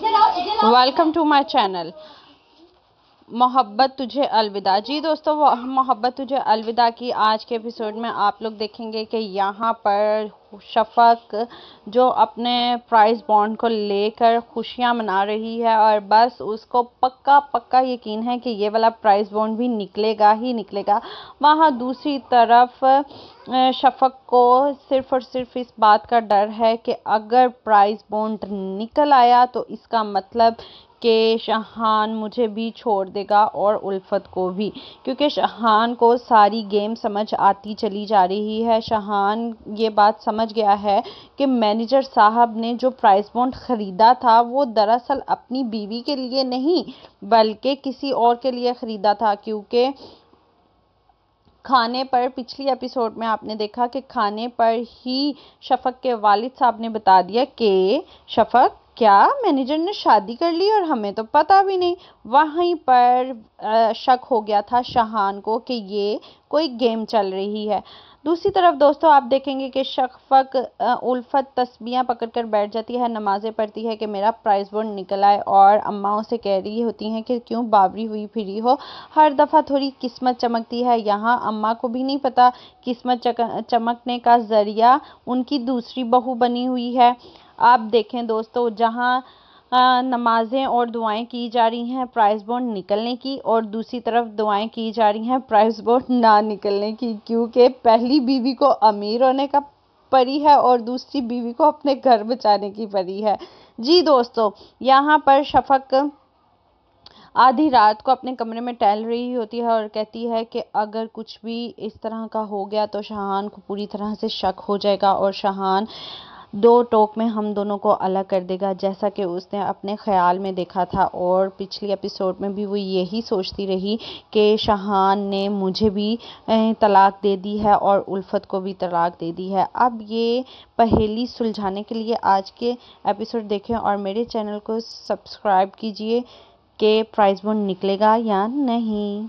welcome to my channel मोहब्बत तुझे अलविदा जी दोस्तों मोहब्बत तुझे अलविदा की आज के एपिसोड में आप लोग देखेंगे कि यहाँ पर शफ़क जो अपने प्राइस बॉन्ड को लेकर खुशियां मना रही है और बस उसको पक्का पक्का यकीन है कि ये वाला प्राइस बॉन्ड भी निकलेगा ही निकलेगा वहाँ दूसरी तरफ शफ़क को सिर्फ और सिर्फ इस बात का डर है कि अगर प्राइस बॉन्ड निकल आया तो इसका मतलब कि शहान मुझे भी छोड़ देगा और उल्फत को भी क्योंकि शहान को सारी गेम समझ आती चली जा रही है शहान ये बात समझ समझ गया है कि मैनेजर साहब ने जो प्राइस बॉन्ड ख़रीदा था वो दरअसल अपनी बीवी के लिए नहीं बल्कि किसी और के लिए ख़रीदा था क्योंकि खाने पर पिछली एपिसोड में आपने देखा कि खाने पर ही शफक के वालिद साहब ने बता दिया कि शफक क्या मैनेजर ने शादी कर ली और हमें तो पता भी नहीं वहीं पर शक हो गया था शाहान को कि ये कोई गेम चल रही है दूसरी तरफ दोस्तों आप देखेंगे कि शकफक उल्फत तस्बियाँ पकड़ कर बैठ जाती है नमाज़ें पढ़ती है कि मेरा प्राइज़ बोर्ड निकल आए और अम्मा उसे कह रही होती हैं कि क्यों बावरी हुई फिरी हो हर दफ़ा थोड़ी किस्मत चमकती है यहाँ अम्मा को भी नहीं पता किस्मत चमकने का ज़रिया उनकी दूसरी बहू बनी हुई है आप देखें दोस्तों जहाँ नमाज़ें और दुआएं की जा रही हैं प्राइस बोर्ड निकलने की और दूसरी तरफ दुआएं की जा रही हैं प्राइस बोर्ड ना निकलने की क्योंकि पहली बीवी को अमीर होने का परी है और दूसरी बीवी को अपने घर बचाने की परी है जी दोस्तों यहाँ पर शफक आधी रात को अपने कमरे में टहल रही होती है और कहती है कि अगर कुछ भी इस तरह का हो गया तो शाहान को पूरी तरह से शक हो जाएगा और शाहान दो टोक में हम दोनों को अलग कर देगा जैसा कि उसने अपने ख्याल में देखा था और पिछली एपिसोड में भी वो यही सोचती रही कि शाहान ने मुझे भी तलाक दे दी है और उल्फत को भी तलाक दे दी है अब ये पहेली सुलझाने के लिए आज के एपिसोड देखें और मेरे चैनल को सब्सक्राइब कीजिए कि प्राइस बोन निकलेगा या नहीं